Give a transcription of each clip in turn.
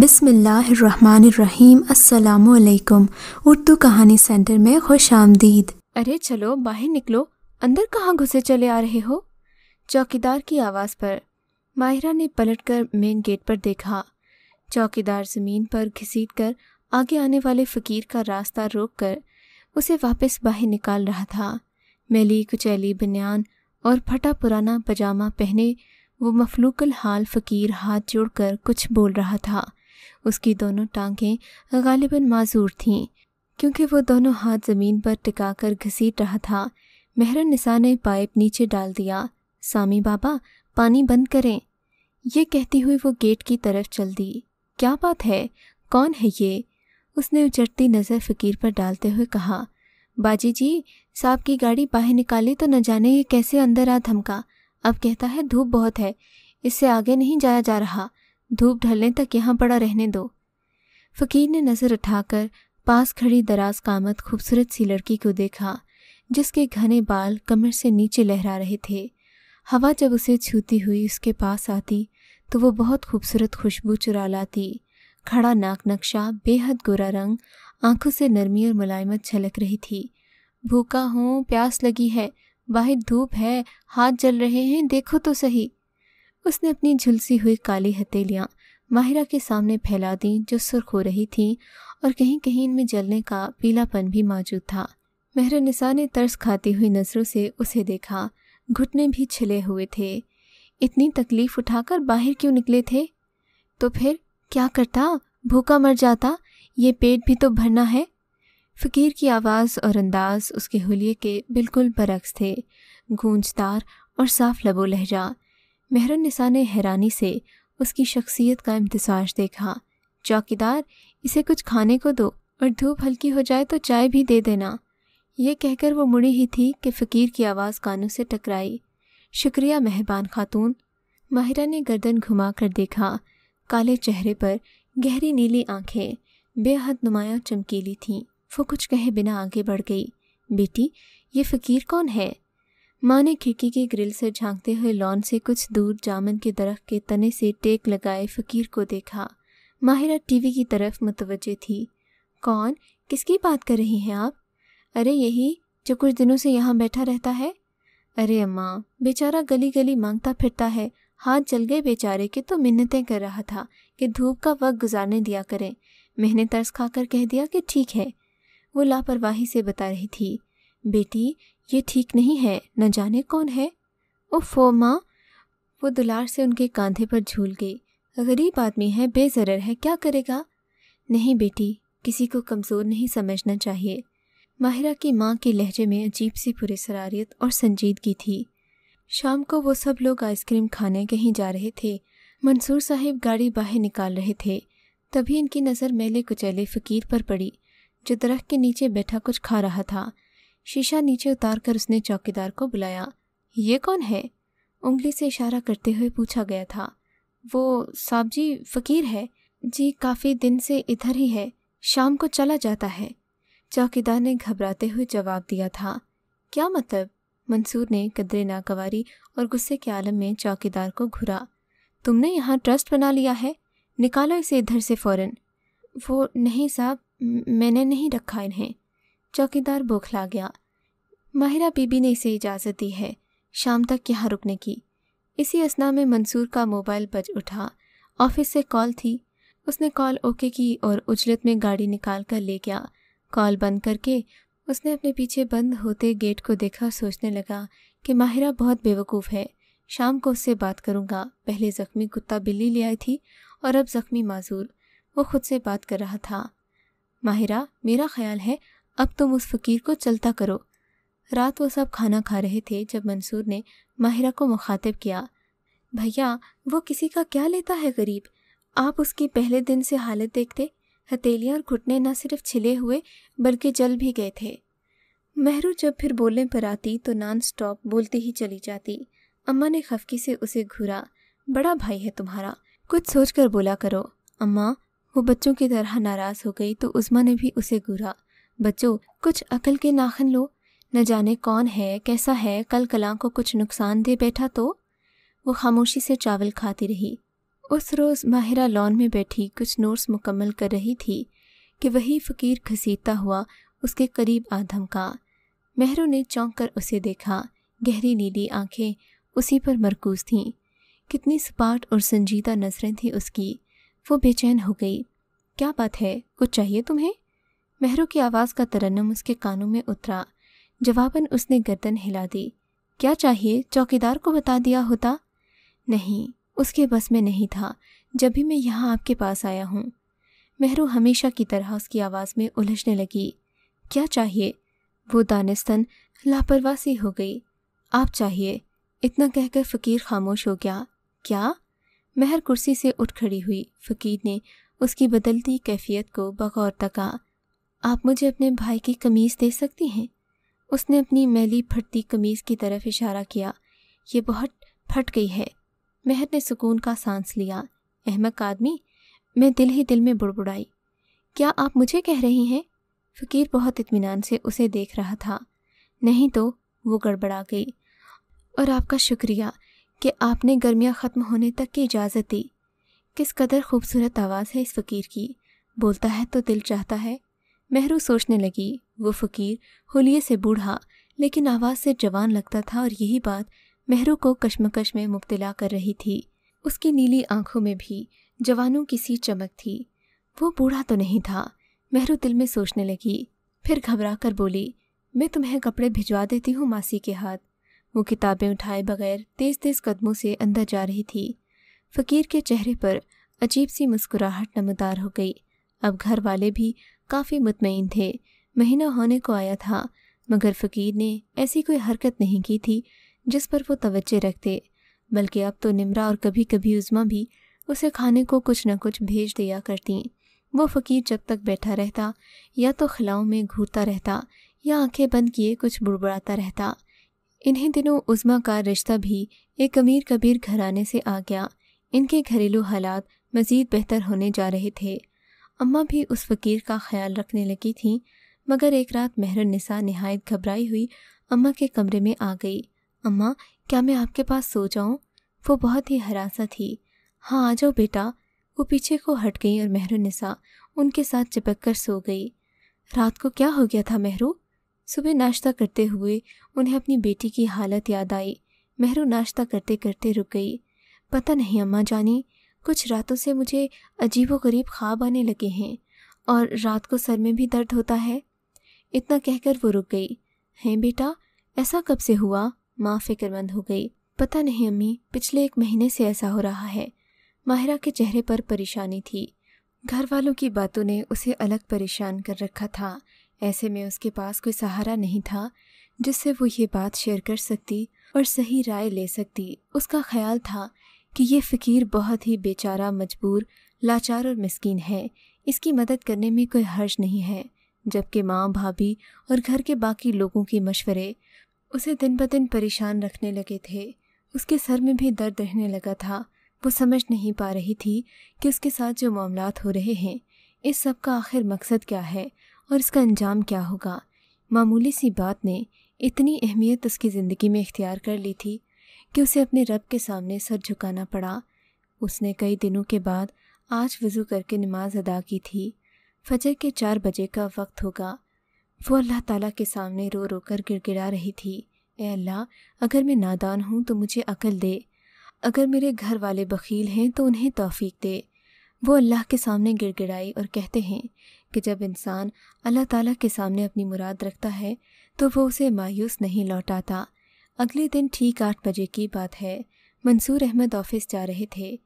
बिसमीम् अल्लाम उर्दू कहानी सेंटर में खुश आमदीद अरे चलो बाहर निकलो अंदर कहाँ घुसे चले आ रहे हो चौकीदार की आवाज़ पर माहिरा ने पलटकर मेन गेट पर देखा चौकीदार ज़मीन पर घसीट कर आगे आने वाले फ़कीर का रास्ता रोक कर उसे वापस बाहर निकाल रहा था मैली कुचैली बनियान और फटा पुराना पजामा पहने वो मफलूकल हाल फ़कीर हाथ जोड़कर कुछ बोल रहा था उसकी दोनों टांगें गालिबन माजूर थीं क्योंकि वो दोनों हाथ ज़मीन पर टिका कर घसीट रहा था मेहरन निशा ने पाइप नीचे डाल दिया सामी बाबा पानी बंद करें ये कहती हुई वो गेट की तरफ चल दी क्या बात है कौन है ये उसने उचरती नज़र फ़कीर पर डालते हुए कहा बाजी जी साहब की गाड़ी बाहर निकाली तो न जाने ये कैसे अंदर आ धमका अब कहता है धूप बहुत है इससे आगे नहीं जाया जा रहा धूप ढलने तक यहाँ पड़ा रहने दो फ़कीर ने नज़र उठाकर पास खड़ी दराज कामत खूबसूरत सी लड़की को देखा जिसके घने बाल कमर से नीचे लहरा रहे थे हवा जब उसे छूती हुई उसके पास आती तो वो बहुत खूबसूरत खुशबू चुरा लाती खड़ा नाक नक्शा बेहद गोरा रंग आंखों से नरमी और मुलायमत झलक रही थी भूखा हूँ प्यास लगी है बाहर धूप है हाथ जल रहे हैं देखो तो सही उसने अपनी झुलसी हुई काली हथेलियाँ माहिरा के सामने फैला दी जो सुर्ख हो रही थी और कहीं कहीं इनमें जलने का पीलापन भी मौजूद था मेहर निसा ने तर्स खाती हुई नज़रों से उसे देखा घुटने भी छिले हुए थे इतनी तकलीफ़ उठाकर बाहर क्यों निकले थे तो फिर क्या करता भूखा मर जाता ये पेट भी तो भरना है फ़कीर की आवाज़ और अंदाज उसके हुलिये के बिल्कुल बरक्स थे गूंजदार और साफ लबो लहजा मेहरन निसा ने हैरानी से उसकी शख्सियत का इम्तसाज देखा चौकीदार इसे कुछ खाने को दो और धूप हल्की हो जाए तो चाय भी दे देना यह कहकर वो मुड़ी ही थी कि फ़कीर की आवाज़ कानों से टकराई शुक्रिया मेहबान खातून माहिरा ने गर्दन घुमा कर देखा काले चेहरे पर गहरी नीली आंखें बेहद नुमाया चमकीली थीं वो कुछ कहे बिना आगे बढ़ गई बेटी ये फ़कीर कौन है माँ ने खिड़की के ग्रिल से झांकते हुए लॉन से कुछ दूर जामन के दरख्त के तने से टेक लगाए फकीर को देखा माहिरा टीवी की तरफ मुतवजे थी कौन किसकी बात कर रही हैं आप अरे यही जो कुछ दिनों से यहाँ बैठा रहता है अरे अम्मा बेचारा गली गली मांगता फिरता है हाथ जल गए बेचारे के तो मिन्नतें कर रहा था कि धूप का वक्त गुजारने दिया करें मैंने तर्स खाकर कह दिया कि ठीक है वो लापरवाही से बता रही थी बेटी ये ठीक नहीं है न जाने कौन है ओफो माँ वो दुलार से उनके कांधे पर झूल गई गरीब आदमी है बेजरर है क्या करेगा नहीं बेटी किसी को कमज़ोर नहीं समझना चाहिए माहिरा की माँ के लहजे में अजीब सी पुरसरारियत और संजीदगी थी शाम को वो सब लोग आइसक्रीम खाने कहीं जा रहे थे मंसूर साहिब गाड़ी बाहर निकाल रहे थे तभी इनकी नज़र मेले कुचैले फ़कीर पर पड़ी जो दरख्त के नीचे बैठा कुछ खा रहा था शीशा नीचे उतार कर उसने चौकीदार को बुलाया ये कौन है उंगली से इशारा करते हुए पूछा गया था वो साहब जी फ़कीर है जी काफ़ी दिन से इधर ही है शाम को चला जाता है चौकीदार ने घबराते हुए जवाब दिया था क्या मतलब मंसूर ने कदरे नाकवारी और गुस्से के आलम में चौकीदार को घुरा तुमने यहाँ ट्रस्ट बना लिया है निकालो इसे इधर से फौरन वो नहीं साहब मैंने नहीं रखा इन्हें चौकीदार बौखला गया माहिरा बीबी ने इसे इजाज़त दी है शाम तक यहाँ रुकने की इसी असना में मंसूर का मोबाइल बज उठा ऑफिस से कॉल थी उसने कॉल ओके की और उजलत में गाड़ी निकाल कर ले गया कॉल बंद करके उसने अपने पीछे बंद होते गेट को देखा और सोचने लगा कि माहिरा बहुत बेवकूफ़ है शाम को उससे बात करूँगा पहले ज़ख्मी कुत्ता बिल्ली ले आई थी और अब ज़ख्मी माजूर वो खुद से बात कर रहा था माहिरा मेरा ख्याल है अब तुम उस फकीर को चलता करो रात वो सब खाना खा रहे थे जब मंसूर ने माहिरा को मुखातिब किया भैया वो किसी का क्या लेता है गरीब आप उसकी पहले दिन से हालत देखते हथेलियाँ और घुटने न सिर्फ छिले हुए बल्कि जल भी गए थे महरू जब फिर बोलने पर आती तो नॉन स्टॉप बोलती ही चली जाती अम्मा ने खफकी से उसे घूरा बड़ा भाई है तुम्हारा कुछ सोच कर बोला करो अम्मा वो बच्चों की तरह नाराज़ हो गई तो उस्मा ने भी उसे घूरा बच्चों कुछ अकल के नाखन लो न जाने कौन है कैसा है कल कला को कुछ नुकसान दे बैठा तो वो खामोशी से चावल खाती रही उस रोज़ माहिरा लॉन में बैठी कुछ नोट्स मुकम्मल कर रही थी कि वही फ़कीर घसीटता हुआ उसके करीब आ धमका मेहरू ने चौंक कर उसे देखा गहरी नीली आंखें उसी पर मरकूज थीं कितनी सपाट और संजीदा नजरें थी उसकी वो बेचैन हो गई क्या बात है कुछ चाहिए तुम्हें मेहरू की आवाज़ का तरन्नम उसके कानों में उतरा जवाबन उसने गर्दन हिला दी क्या चाहिए चौकीदार को बता दिया होता नहीं उसके बस में नहीं था जब भी मैं यहाँ आपके पास आया हूँ मेहरू हमेशा की तरह उसकी आवाज़ में उलझने लगी क्या चाहिए वो दानिस्तन लापरवाही हो गई आप चाहिए इतना कहकर फ़कीर खामोश हो गया क्या मेहर कुर्सी से उठ खड़ी हुई फ़कीर ने उसकी बदलती कैफियत को बगौर तका आप मुझे अपने भाई की कमीज़ दे सकती हैं उसने अपनी मैली फटती कमीज़ की तरफ इशारा किया ये बहुत फट गई है महर ने सुकून का सांस लिया अहमक आदमी मैं दिल ही दिल में बुड़बुड़ाई क्या आप मुझे कह रही हैं फ़कीर बहुत इतमान से उसे देख रहा था नहीं तो वो गड़बड़ा गई और आपका शुक्रिया कि आपने गर्मियाँ ख़त्म होने तक की इजाज़त दी किस कदर खूबसूरत आवाज़ है इस फ़कीर की बोलता है तो दिल चाहता है मेहरू सोचने लगी वो फ़कीर होलिये से बूढ़ा लेकिन आवाज़ से जवान लगता था और यही बात मेहरू को कश्मकश में मुब्तला कर रही थी उसकी नीली आंखों में भी जवानों की सी चमक थी वो बूढ़ा तो नहीं था मेहरू दिल में सोचने लगी फिर घबरा कर बोली मैं तुम्हें कपड़े भिजवा देती हूँ मासी के हाथ वो किताबें उठाए बगैर तेज़ तेज़ कदमों से अंदर जा रही थी फ़कीर के चेहरे पर अजीब सी मुस्कुराहट नमदार हो गई अब घर वाले भी काफ़ी मुतमिन थे महीना होने को आया था मगर फ़कीर ने ऐसी कोई हरकत नहीं की थी जिस पर वो तोज्जे रखते बल्कि अब तो निमरा और कभी कभी उज़मा भी उसे खाने को कुछ न कुछ भेज दिया करती वो फ़कीर जब तक बैठा रहता या तो खिलाओं में घूरता रहता या आंखें बंद किए कुछ बुड़बुड़ाता रहता इन्हीं दिनों उज़मा का रिश्ता भी एक अमीर कबीर घराने से आ गया इनके घरेलू हालात मज़ीद बेहतर होने जा रहे थे अम्मा भी उस फ़कीर का ख्याल रखने लगी थीं मगर एक रात मेहर निसा नहायत घबराई हुई अम्मा के कमरे में आ गई अम्मा क्या मैं आपके पास सो जाऊँ वो बहुत ही हरासा थी हाँ आ जाओ बेटा वो पीछे को हट गई और मेहर निसा उनके साथ चिपक कर सो गई रात को क्या हो गया था मेहरू सुबह नाश्ता करते हुए उन्हें अपनी बेटी की हालत याद आई मेहरू नाश्ता करते करते रुक गई पता नहीं अम्मा जानी कुछ रातों से मुझे अजीबोगरीब ख्वाब आने लगे हैं और रात को सर में भी दर्द होता है इतना कहकर वो रुक गई हैं बेटा ऐसा कब से हुआ माँ फिक्रमंद हो गई पता नहीं अम्मी पिछले एक महीने से ऐसा हो रहा है माहिरा के चेहरे पर परेशानी थी घर वालों की बातों ने उसे अलग परेशान कर रखा था ऐसे में उसके पास कोई सहारा नहीं था जिससे वो ये बात शेयर कर सकती और सही राय ले सकती उसका ख्याल था कि ये फ़कीर बहुत ही बेचारा मजबूर लाचार और मस्किन है इसकी मदद करने में कोई हर्ज नहीं है जबकि माँ भाभी और घर के बाकी लोगों के मशवरे उसे दिन ब दिन परेशान रखने लगे थे उसके सर में भी दर्द रहने लगा था वो समझ नहीं पा रही थी कि उसके साथ जो मामला हो रहे हैं इस सब का आखिर मकसद क्या है और इसका अंजाम क्या होगा मामूली सी बात ने इतनी अहमियत उसकी ज़िंदगी में इख्तियार कर ली थी कि उसे अपने रब के सामने सर झुकाना पड़ा उसने कई दिनों के बाद आज वज़ू करके नमाज अदा की थी फजर के चार बजे का वक्त होगा वो अल्लाह ताला के सामने रो रो कर गिड़गिड़ा रही थी ए अल्लाह अगर मैं नादान हूँ तो मुझे अकल दे अगर मेरे घर वाले बखील हैं तो उन्हें तोफ़ी दे वो अल्लाह के सामने गिड़गिड़ाई और कहते हैं कि जब इंसान अल्लाह ताला के सामने अपनी मुराद रखता है तो वो उसे मायूस नहीं लौटाता अगले दिन ठीक आठ बजे की बात है मंसूर अहमद ऑफिस जा रहे थे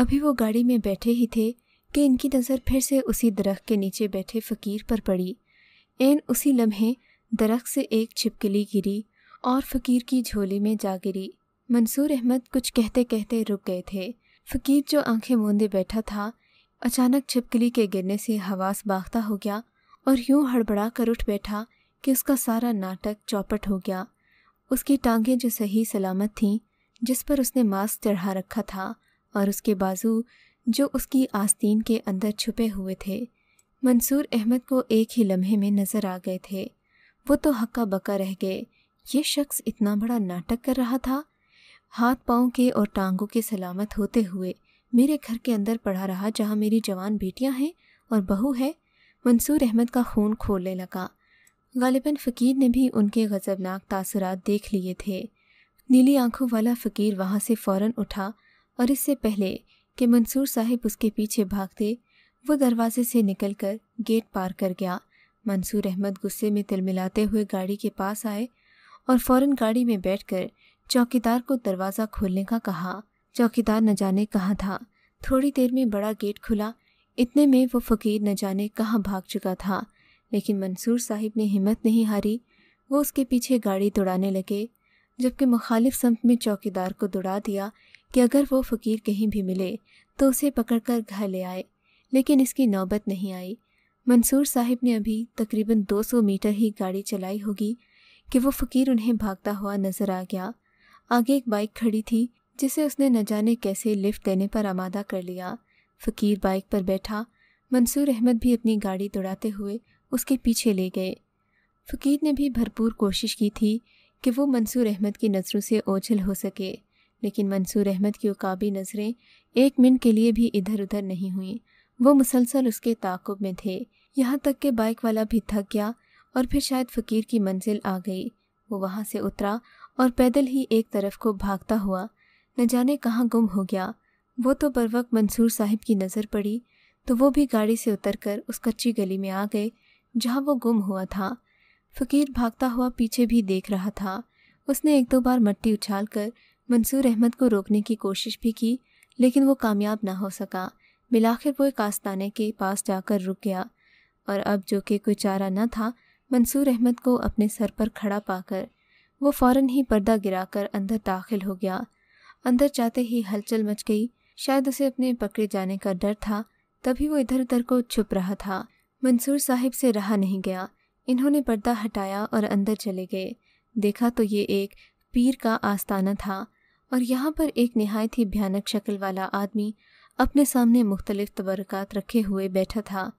अभी वो गाड़ी में बैठे ही थे कि इनकी नज़र फिर से उसी दरख्त के नीचे बैठे फ़कीर पर पड़ी एन उसी लम्हे दरख्त से एक छिपकली गिरी और फ़कीर की झोली में जा गिरी मंसूर अहमद कुछ कहते कहते रुक गए थे फ़कीर जो आंखें मूंदे बैठा था अचानक छिपकली के गिरने से हवास बागता हो गया और यूं हड़बड़ा कर उठ बैठा कि उसका सारा नाटक चौपट हो गया उसकी टांगें जो सही सलामत थीं जिस पर उसने मास्क चढ़ा रखा था और उसके बाजू जो उसकी आस्तीन के अंदर छुपे हुए थे मंसूर अहमद को एक ही लम्हे में नज़र आ गए थे वो तो हक्का बक्का रह गए ये शख्स इतना बड़ा नाटक कर रहा था हाथ पाँव के और टांगों के सलामत होते हुए मेरे घर के अंदर पड़ा रहा जहाँ मेरी जवान बेटियाँ हैं और बहू है मंसूर अहमद का खून खोलने लगा गालिबा फ़कीर ने भी उनके गज़बनाक तासरात देख लिए थे नीली आंखों वाला फ़कीर वहाँ से फ़ौरन उठा और इससे पहले कि मंसूर साहिब उसके पीछे भागते वो दरवाजे से निकलकर गेट पार कर गया मंसूर अहमद गुस्से में तिलमिलाते हुए गाड़ी के पास आए और फौरन गाड़ी में बैठकर चौकीदार को दरवाज़ा खोलने का कहा चौकीदार न जाने कहाँ था थोड़ी देर में बड़ा गेट खुला इतने में वो फ़कीर न जाने कहाँ भाग चुका था लेकिन मंसूर साहिब ने हिम्मत नहीं हारी वो उसके पीछे गाड़ी दौड़ाने लगे जबकि मुखालिफ समत में चौकीदार को दौड़ा दिया कि अगर वो फ़कीर कहीं भी मिले तो उसे पकड़कर घर ले आए लेकिन इसकी नौबत नहीं आई मंसूर साहिब ने अभी तकरीबन 200 मीटर ही गाड़ी चलाई होगी कि वो फ़कीर उन्हें भागता हुआ नज़र आ गया आगे एक बाइक खड़ी थी जिसे उसने न जाने कैसे लिफ्ट देने पर आमादा कर लिया फ़कीर बाइक पर बैठा मंसूर अहमद भी अपनी गाड़ी दौड़ाते हुए उसके पीछे ले गए फ़कीर ने भी भरपूर कोशिश की थी कि वो मंसूर अहमद की नज़रों से ओझल हो सके लेकिन मंसूर अहमद की उकाबी नज़रें एक मिनट के लिए भी इधर उधर नहीं हुई वो मुसलसल उसके ताकुब में थे यहाँ तक कि बाइक वाला भी थक गया और फिर शायद फ़कीर की मंजिल आ गई वो वहाँ से उतरा और पैदल ही एक तरफ को भागता हुआ न जाने कहाँ गुम हो गया वो तो वक्त मंसूर साहिब की नज़र पड़ी तो वो भी गाड़ी से उतरकर उस कच्ची गली में आ गए जहाँ वो गुम हुआ था फ़कीर भागता हुआ पीछे भी देख रहा था उसने एक दो बार मट्टी उछाल कर मंसूर अहमद को रोकने की कोशिश भी की लेकिन वो कामयाब ना हो सका मिलाखिर वो एक आस्ताने के पास जाकर रुक गया और अब जो कि कोई चारा न था मंसूर अहमद को अपने सर पर खड़ा पाकर वो फौरन ही पर्दा गिराकर अंदर दाखिल हो गया अंदर जाते ही हलचल मच गई शायद उसे अपने पकड़े जाने का डर था तभी वो इधर उधर को छुप रहा था मंसूर साहिब से रहा नहीं गया इन्होंने पर्दा हटाया और अंदर चले गए देखा तो ये एक पीर का आस्ताना था और यहाँ पर एक नहायत ही भयानक शक्ल वाला आदमी अपने सामने मुख्तलिफ तबरक़ात रखे हुए बैठा था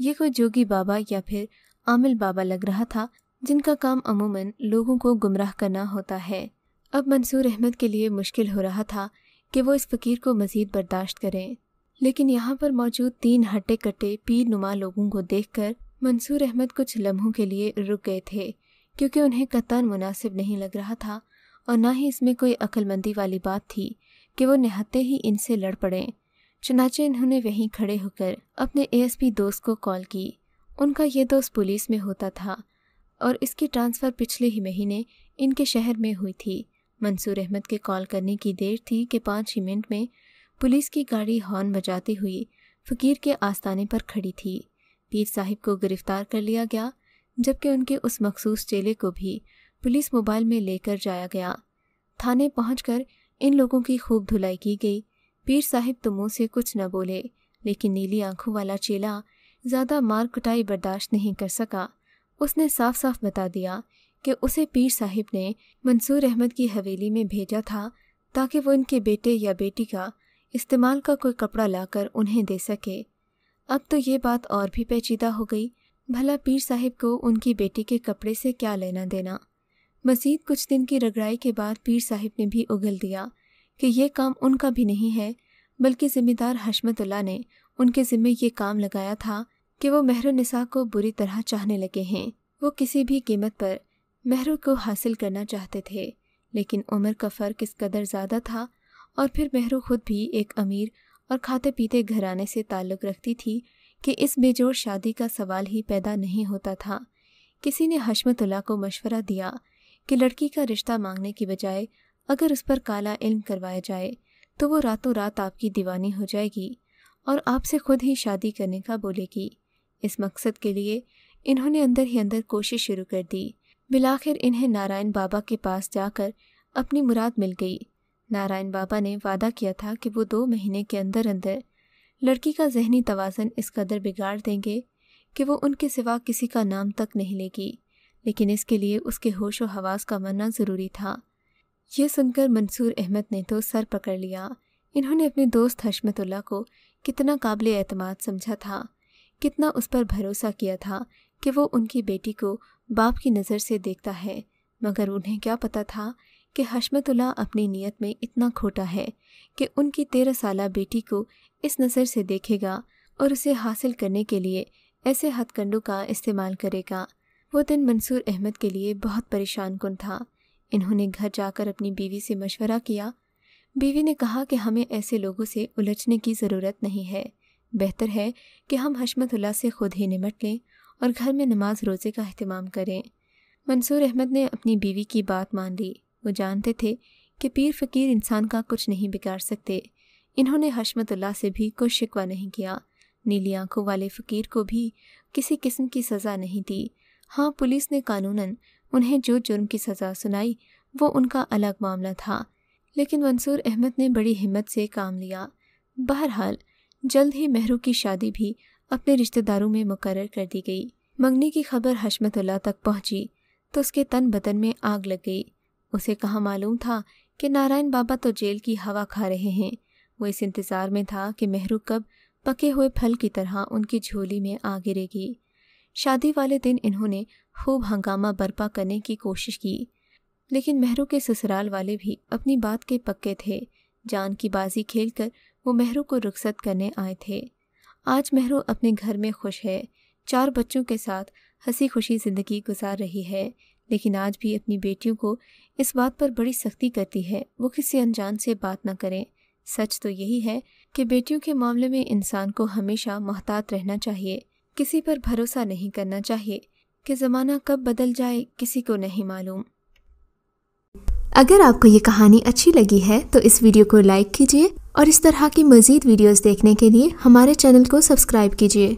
ये कोई जोगी बाबा या फिर आमिल बाबा लग रहा था जिनका काम अमूमन लोगों को गुमराह करना होता है अब मंसूर अहमद के लिए मुश्किल हो रहा था कि वो इस फ़कीर को मज़ीद बर्दाश्त करें लेकिन यहाँ पर मौजूद तीन हटे कट्टे पीर नुमा लोगों को देखकर मंसूर अहमद कुछ लम्हों के लिए रुक गए थे क्योंकि उन्हें कतान मुनासिब नहीं लग रहा था और ना ही इसमें कोई अकलमंदी वाली बात थी कि वो नहाते ही इनसे लड़ पड़े चुनाचे इन्होंने वहीं खड़े होकर अपने एएसपी दोस्त को कॉल की उनका ये दोस्त पुलिस में होता था और इसकी ट्रांसफ़र पिछले ही महीने इनके शहर में हुई थी मंसूर अहमद के कॉल करने की देर थी कि पाँच ही मिनट में पुलिस की गाड़ी हॉर्न बजाते हुए फ़कीर के आस्थाने पर खड़ी थी पीर साहिब को गिरफ्तार कर लिया गया जबकि उनके उस मखसूस चेले को भी पुलिस मोबाइल में लेकर जाया गया थाने पहुंचकर इन लोगों की खूब धुलाई की गई पीर साहिब तो मुंह से कुछ न बोले लेकिन नीली आंखों वाला चेला ज़्यादा मार कुटाई बर्दाश्त नहीं कर सका उसने साफ साफ बता दिया कि उसे पीर साहिब ने मंसूर अहमद की हवेली में भेजा था ताकि वो इनके बेटे या बेटी का इस्तेमाल का कोई कपड़ा लाकर उन्हें दे सके अब तो ये बात और भी पेचीदा हो गई भला पीर साहिब को उनकी बेटी के कपड़े से क्या लेना देना मजीद कुछ दिन की रगड़ाई के बाद पीर साहिब ने भी उगल दिया कि यह काम उनका भी नहीं है बल्कि जिम्मेदार हशमतुल्ला ने उनके ज़िम्मे ये काम लगाया था कि वो मेहर निसा को बुरी तरह चाहने लगे हैं वो किसी भी कीमत पर मेहरू को हासिल करना चाहते थे लेकिन उम्र का फ़र्क इस कदर ज़्यादा था और फिर मेहरू खुद भी एक अमीर और खाते पीते घराने से ताल्लुक़ रखती थी कि इस बेजोड़ शादी का सवाल ही पैदा नहीं होता था किसी ने हशमतुल्ला को मशवरा दिया कि लड़की का रिश्ता मांगने की बजाय अगर उस पर काला इल्म करवाया जाए तो वो रातों रात आपकी दीवानी हो जाएगी और आपसे खुद ही शादी करने का बोलेगी इस मकसद के लिए इन्होंने अंदर ही अंदर कोशिश शुरू कर दी बिलाखिर इन्हें नारायण बाबा के पास जाकर अपनी मुराद मिल गई नारायण बाबा ने वादा किया था कि वो दो महीने के अंदर अंदर लड़की का जहनी तोज़न इस कदर बिगाड़ देंगे कि वो उनके सिवा किसी का नाम तक नहीं लेगी लेकिन इसके लिए उसके होश व हवास का मरना ज़रूरी था यह सुनकर मंसूर अहमद ने तो सर पकड़ लिया इन्होंने अपने दोस्त हशमतुल्ला को कितना काबिल एतमाद समझा था कितना उस पर भरोसा किया था कि वो उनकी बेटी को बाप की नज़र से देखता है मगर उन्हें क्या पता था कि हशमतुल्ला अपनी नीयत में इतना खोटा है कि उनकी तेरह साल बेटी को इस नज़र से देखेगा और उसे हासिल करने के लिए ऐसे हथकंडों का इस्तेमाल करेगा वो दिन मंसूर अहमद के लिए बहुत परेशान कन था इन्होंने घर जाकर अपनी बीवी से मशवरा किया बीवी ने कहा कि हमें ऐसे लोगों से उलझने की ज़रूरत नहीं है बेहतर है कि हम हशमतुल्ला से खुद ही निमट लें और घर में नमाज रोज़े का अहतमाम करें मंसूर अहमद ने अपनी बीवी की बात मान ली वो जानते थे कि पीर फ़कीर इंसान का कुछ नहीं बिगाड़ सकते इन्होंने हशमतुल्ला से भी कोई शिकवा नहीं किया नीली आंखों वाले फ़कीर को भी किसी किस्म की सज़ा नहीं दी हाँ पुलिस ने कानूनन उन्हें जो जुर्म की सज़ा सुनाई वो उनका अलग मामला था लेकिन मंसूर अहमद ने बड़ी हिम्मत से काम लिया बहरहाल जल्द ही मेहरू की शादी भी अपने रिश्तेदारों में मुकर कर दी गई मंगनी की खबर हशमतुल्ला तक पहुंची तो उसके तन बदन में आग लग गई उसे कहाँ मालूम था कि नारायण बाबा तो जेल की हवा खा रहे हैं वो इस इंतज़ार में था कि मेहरू कब पके हुए फल की तरह उनकी झोली में आ गिरेगी शादी वाले दिन इन्होंने खूब हंगामा बर्पा करने की कोशिश की लेकिन मेहरू के ससुराल वाले भी अपनी बात के पक्के थे जान की बाजी खेलकर वो मेहरू को रुखसत करने आए थे आज मेहरू अपने घर में खुश है चार बच्चों के साथ हंसी खुशी ज़िंदगी गुजार रही है लेकिन आज भी अपनी बेटियों को इस बात पर बड़ी सख्ती करती है वो किसी अनजान से बात ना करें सच तो यही है कि बेटियों के मामले में इंसान को हमेशा महतात रहना चाहिए किसी पर भरोसा नहीं करना चाहिए कि ज़माना कब बदल जाए किसी को नहीं मालूम अगर आपको ये कहानी अच्छी लगी है तो इस वीडियो को लाइक कीजिए और इस तरह की मज़ीद वीडियोस देखने के लिए हमारे चैनल को सब्सक्राइब कीजिए